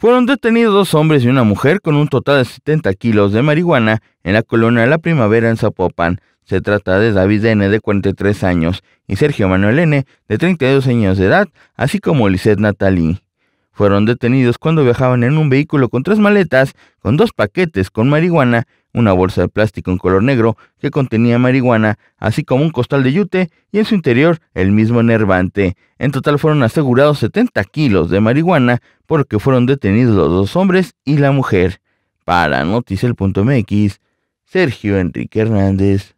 Fueron detenidos dos hombres y una mujer con un total de 70 kilos de marihuana en la colonia La Primavera en Zapopan. Se trata de David N., de 43 años, y Sergio Manuel N., de 32 años de edad, así como Lisette Natalie. Fueron detenidos cuando viajaban en un vehículo con tres maletas, con dos paquetes con marihuana, una bolsa de plástico en color negro que contenía marihuana, así como un costal de yute y en su interior el mismo enervante. En total fueron asegurados 70 kilos de marihuana, porque fueron detenidos los dos hombres y la mujer. Para Noticel.mx, Sergio Enrique Hernández.